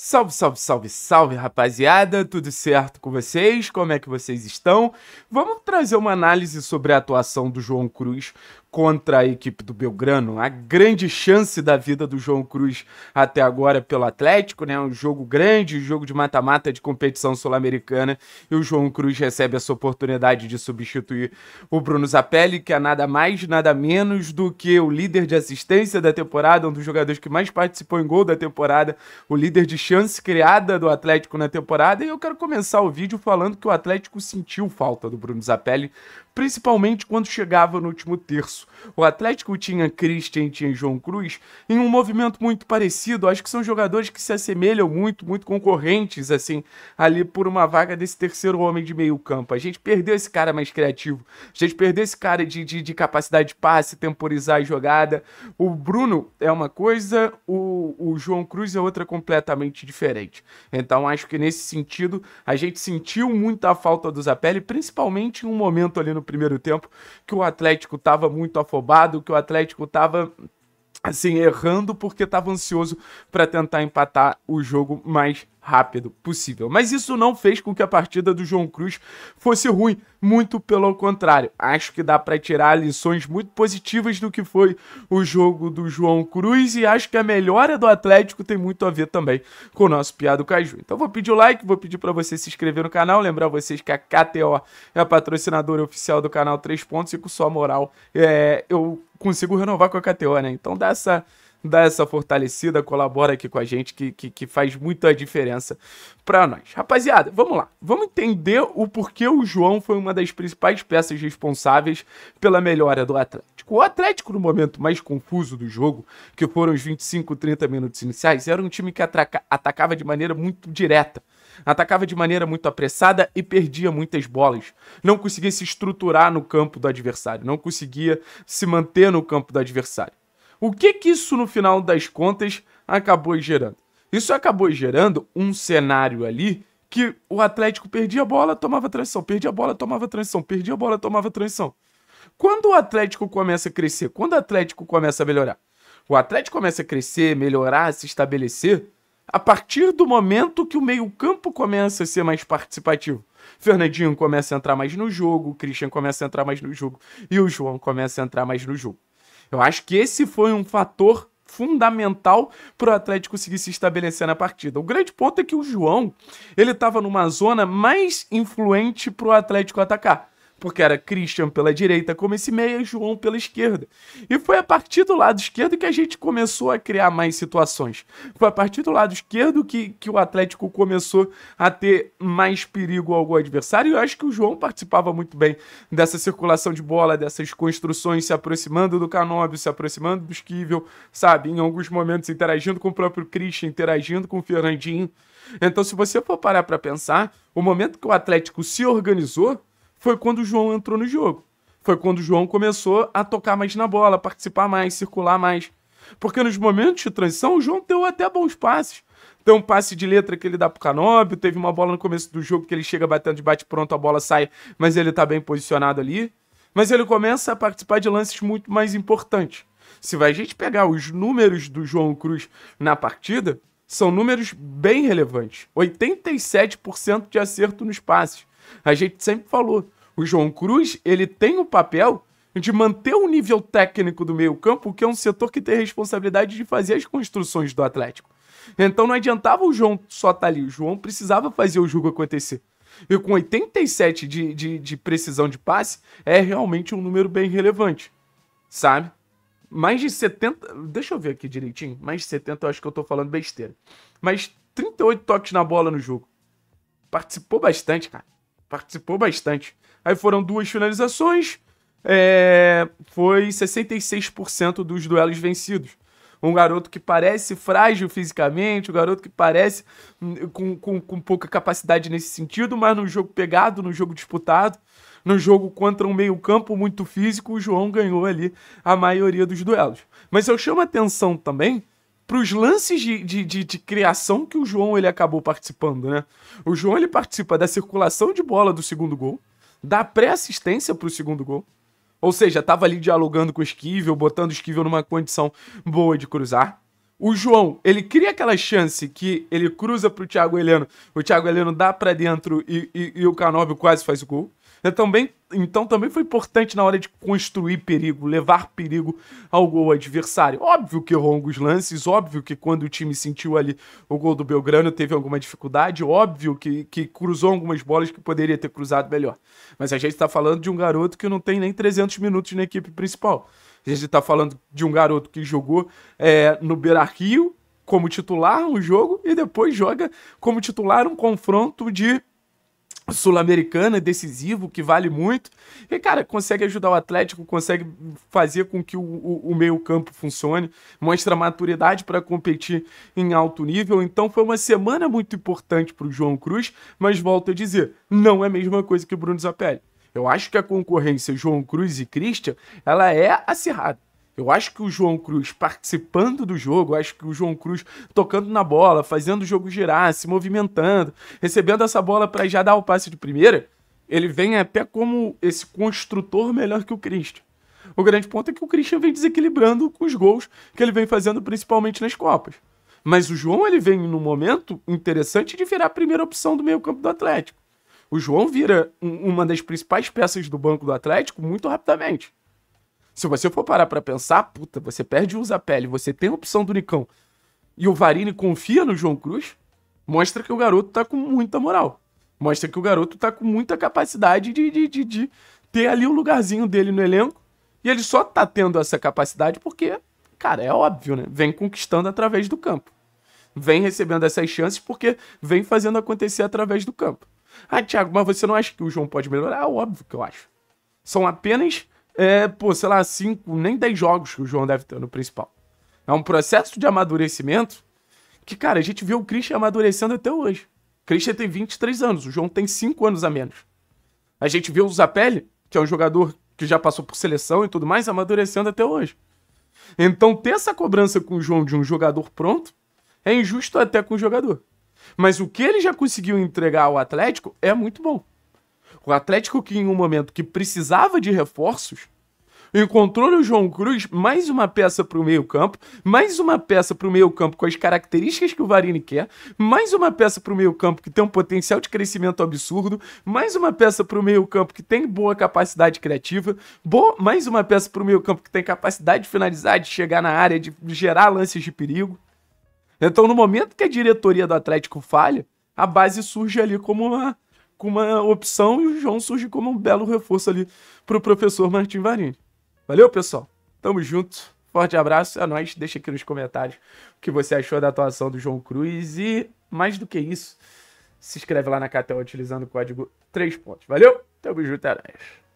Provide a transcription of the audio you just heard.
Salve, salve, salve, salve, rapaziada! Tudo certo com vocês? Como é que vocês estão? Vamos trazer uma análise sobre a atuação do João Cruz contra a equipe do Belgrano. A grande chance da vida do João Cruz até agora pelo Atlético, né? Um jogo grande, um jogo de mata-mata de competição sul-americana. E o João Cruz recebe essa oportunidade de substituir o Bruno Zapelli, que é nada mais, nada menos do que o líder de assistência da temporada, um dos jogadores que mais participou em gol da temporada, o líder de chance criada do Atlético na temporada. E eu quero começar o vídeo falando que o Atlético sentiu falta do Bruno Zapelli principalmente quando chegava no último terço. O Atlético tinha Christian tinha João Cruz em um movimento muito parecido. Acho que são jogadores que se assemelham muito, muito concorrentes, assim, ali por uma vaga desse terceiro homem de meio campo. A gente perdeu esse cara mais criativo, a gente perdeu esse cara de, de, de capacidade de passe, temporizar a jogada. O Bruno é uma coisa, o, o João Cruz é outra completamente diferente. Então acho que nesse sentido a gente sentiu muito a falta do Zapelli, principalmente em um momento ali no primeiro tempo, que o Atlético estava muito afobado, que o Atlético estava assim, errando porque estava ansioso para tentar empatar o jogo mais rápido possível. Mas isso não fez com que a partida do João Cruz fosse ruim, muito pelo contrário. Acho que dá para tirar lições muito positivas do que foi o jogo do João Cruz e acho que a melhora do Atlético tem muito a ver também com o nosso piado Caju. Então vou pedir o like, vou pedir para você se inscrever no canal, lembrar vocês que a KTO é a patrocinadora oficial do canal Três Pontos e com sua moral é, eu consigo renovar com a KTO, né? Então dá essa, dá essa fortalecida, colabora aqui com a gente, que, que, que faz muita diferença para nós. Rapaziada, vamos lá. Vamos entender o porquê o João foi uma das principais peças responsáveis pela melhora do Atlético. O Atlético, no momento mais confuso do jogo, que foram os 25, 30 minutos iniciais, era um time que atacava de maneira muito direta atacava de maneira muito apressada e perdia muitas bolas. Não conseguia se estruturar no campo do adversário, não conseguia se manter no campo do adversário. O que que isso, no final das contas, acabou gerando? Isso acabou gerando um cenário ali que o Atlético perdia a bola, tomava transição, perdia a bola, tomava transição, perdia a bola, tomava transição. Quando o Atlético começa a crescer, quando o Atlético começa a melhorar, o Atlético começa a crescer, melhorar, se estabelecer, a partir do momento que o meio-campo começa a ser mais participativo. Fernandinho começa a entrar mais no jogo, o Christian começa a entrar mais no jogo e o João começa a entrar mais no jogo. Eu acho que esse foi um fator fundamental para o Atlético conseguir se estabelecer na partida. O grande ponto é que o João ele estava numa zona mais influente para o Atlético atacar porque era Christian pela direita como esse meia e João pela esquerda. E foi a partir do lado esquerdo que a gente começou a criar mais situações. Foi a partir do lado esquerdo que, que o Atlético começou a ter mais perigo ao adversário. E eu acho que o João participava muito bem dessa circulação de bola, dessas construções, se aproximando do Canóbio, se aproximando do Esquivel, sabe? Em alguns momentos interagindo com o próprio Christian, interagindo com o Fernandinho. Então, se você for parar para pensar, o momento que o Atlético se organizou foi quando o João entrou no jogo. Foi quando o João começou a tocar mais na bola, participar mais, circular mais. Porque nos momentos de transição, o João deu até bons passes. Tem um passe de letra que ele dá pro Canóbio, teve uma bola no começo do jogo que ele chega batendo de bate pronto, a bola sai, mas ele tá bem posicionado ali. Mas ele começa a participar de lances muito mais importantes. Se a gente pegar os números do João Cruz na partida, são números bem relevantes. 87% de acerto nos passes. A gente sempre falou, o João Cruz, ele tem o papel de manter o nível técnico do meio-campo, que é um setor que tem a responsabilidade de fazer as construções do Atlético. Então não adiantava o João só estar tá ali, o João precisava fazer o jogo acontecer. E com 87 de, de, de precisão de passe, é realmente um número bem relevante, sabe? Mais de 70. Deixa eu ver aqui direitinho. Mais de 70, eu acho que eu tô falando besteira. Mas 38 toques na bola no jogo. Participou bastante, cara participou bastante. Aí foram duas finalizações, é, foi 66% dos duelos vencidos. Um garoto que parece frágil fisicamente, um garoto que parece hum, com, com, com pouca capacidade nesse sentido, mas no jogo pegado, no jogo disputado, no jogo contra um meio-campo muito físico, o João ganhou ali a maioria dos duelos. Mas eu chamo a atenção também pros lances de, de, de, de, criação que o João ele acabou participando, né? O João ele participa da circulação de bola do segundo gol, da pré-assistência pro segundo gol. Ou seja, tava ali dialogando com o Esquivel, botando o Esquivel numa condição boa de cruzar. O João, ele cria aquela chance que ele cruza pro Thiago Heleno, o Thiago Heleno dá para dentro e, e, e o Canóbio quase faz o gol. Eu também, então também foi importante na hora de construir perigo, levar perigo ao gol adversário. Óbvio que errou alguns lances, óbvio que quando o time sentiu ali o gol do Belgrano teve alguma dificuldade, óbvio que, que cruzou algumas bolas que poderia ter cruzado melhor. Mas a gente está falando de um garoto que não tem nem 300 minutos na equipe principal. A gente está falando de um garoto que jogou é, no Beira-Rio como titular um jogo e depois joga como titular um confronto de sul-americana é decisivo, que vale muito. E, cara, consegue ajudar o Atlético, consegue fazer com que o, o, o meio-campo funcione, mostra maturidade para competir em alto nível. Então, foi uma semana muito importante para o João Cruz, mas volto a dizer, não é a mesma coisa que o Bruno Zapelli. Eu acho que a concorrência João Cruz e Christian, ela é acirrada. Eu acho que o João Cruz participando do jogo, acho que o João Cruz tocando na bola, fazendo o jogo girar, se movimentando, recebendo essa bola para já dar o passe de primeira, ele vem até como esse construtor melhor que o Christian. O grande ponto é que o Christian vem desequilibrando com os gols que ele vem fazendo principalmente nas Copas. Mas o João ele vem num momento interessante de virar a primeira opção do meio-campo do Atlético. O João vira um, uma das principais peças do banco do Atlético muito rapidamente. Se você for parar pra pensar, puta, você perde o usa pele, você tem a opção do Nicão e o Varini confia no João Cruz, mostra que o garoto tá com muita moral. Mostra que o garoto tá com muita capacidade de, de, de, de ter ali o um lugarzinho dele no elenco. E ele só tá tendo essa capacidade porque, cara, é óbvio, né? Vem conquistando através do campo. Vem recebendo essas chances porque vem fazendo acontecer através do campo. Ah, Thiago, mas você não acha que o João pode melhorar? É óbvio que eu acho. São apenas é, pô, sei lá, 5, nem 10 jogos que o João deve ter no principal. É um processo de amadurecimento que, cara, a gente viu o Christian amadurecendo até hoje. O Christian tem 23 anos, o João tem 5 anos a menos. A gente viu o Zapelli, que é um jogador que já passou por seleção e tudo mais, amadurecendo até hoje. Então, ter essa cobrança com o João de um jogador pronto é injusto até com o jogador. Mas o que ele já conseguiu entregar ao Atlético é muito bom. O Atlético que em um momento que precisava de reforços, encontrou no João Cruz mais uma peça para o meio-campo, mais uma peça para o meio-campo com as características que o Varini quer, mais uma peça para o meio-campo que tem um potencial de crescimento absurdo, mais uma peça para o meio-campo que tem boa capacidade criativa, boa, mais uma peça para o meio-campo que tem capacidade de finalizar, de chegar na área, de gerar lances de perigo. Então, no momento que a diretoria do Atlético falha, a base surge ali como uma com uma opção e o João surge como um belo reforço ali pro professor Martim Varini. Valeu, pessoal? Tamo junto. Forte abraço a é nós. Deixa aqui nos comentários o que você achou da atuação do João Cruz e, mais do que isso, se inscreve lá na Catel utilizando o código 3 pontos. Valeu? Tamo junto, é nóis.